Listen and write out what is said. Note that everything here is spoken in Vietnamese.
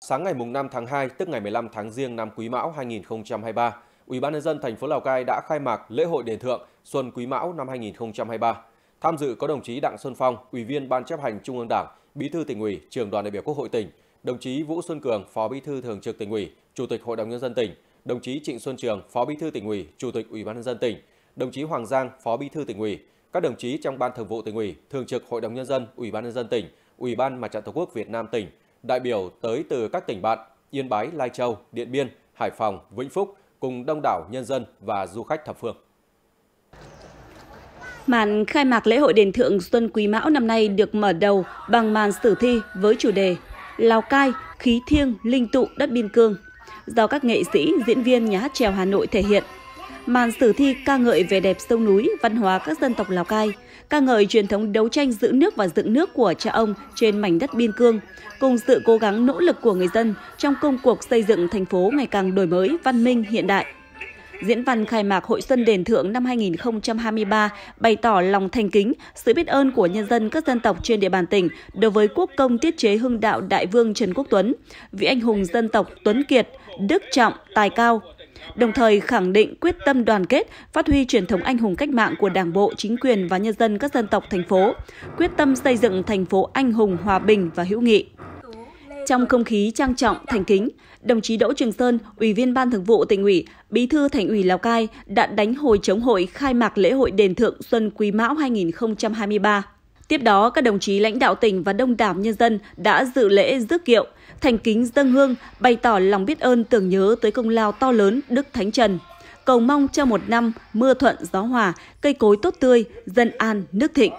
Sáng ngày mùng 5 tháng 2, tức ngày 15 tháng Giêng năm Quý Mão 2023, Ủy ban nhân dân thành phố Lào Cai đã khai mạc lễ hội đền thượng Xuân Quý Mão năm 2023. Tham dự có đồng chí Đặng Xuân Phong, Ủy viên Ban chấp hành Trung ương Đảng, Bí thư tỉnh ủy, Trường đoàn đại biểu Quốc hội tỉnh, đồng chí Vũ Xuân Cường, Phó Bí thư Thường trực tỉnh ủy, Chủ tịch Hội đồng nhân dân tỉnh, đồng chí Trịnh Xuân Trường, Phó Bí thư tỉnh ủy, Chủ tịch Ủy ban nhân dân tỉnh, đồng chí Hoàng Giang, Phó Bí thư tỉnh ủy, các đồng chí trong Ban Thường vụ tỉnh ủy, Thường trực Hội đồng nhân dân, Ủy ban nhân dân tỉnh, Ủy ban Mặt trận Tổ quốc Việt Nam tỉnh đại biểu tới từ các tỉnh bạn Yên Bái, Lai Châu, Điện Biên, Hải Phòng, Vĩnh Phúc cùng đông đảo nhân dân và du khách thập phương. Màn khai mạc lễ hội đền thượng Xuân Quý Mão năm nay được mở đầu bằng màn sử thi với chủ đề Lào Cai, khí thiêng, linh tụ đất biên cương do các nghệ sĩ, diễn viên nhà hát trèo Hà Nội thể hiện màn sử thi ca ngợi vẻ đẹp sông núi, văn hóa các dân tộc Lào Cai, ca ngợi truyền thống đấu tranh giữ nước và dựng nước của cha ông trên mảnh đất biên cương, cùng sự cố gắng nỗ lực của người dân trong công cuộc xây dựng thành phố ngày càng đổi mới, văn minh, hiện đại. Diễn văn khai mạc Hội Xuân Đền Thượng năm 2023 bày tỏ lòng thành kính, sự biết ơn của nhân dân các dân tộc trên địa bàn tỉnh đối với quốc công tiết chế hưng đạo Đại vương Trần Quốc Tuấn, vị anh hùng dân tộc Tuấn Kiệt, đức trọng, tài cao, đồng thời khẳng định quyết tâm đoàn kết, phát huy truyền thống anh hùng cách mạng của Đảng bộ, chính quyền và nhân dân các dân tộc thành phố, quyết tâm xây dựng thành phố anh hùng, hòa bình và hữu nghị. Trong không khí trang trọng, thành kính, đồng chí Đỗ Trường Sơn, Ủy viên Ban Thường vụ Tỉnh ủy, Bí thư Thành ủy Lào Cai đã đánh hồi chống hội khai mạc lễ hội đền thượng Xuân Quý Mão 2023. Tiếp đó, các đồng chí lãnh đạo tỉnh và đông đảo nhân dân đã dự lễ rước kiệu, thành kính dâng hương, bày tỏ lòng biết ơn tưởng nhớ tới công lao to lớn Đức Thánh Trần. Cầu mong cho một năm mưa thuận gió hòa, cây cối tốt tươi, dân an, nước thịnh.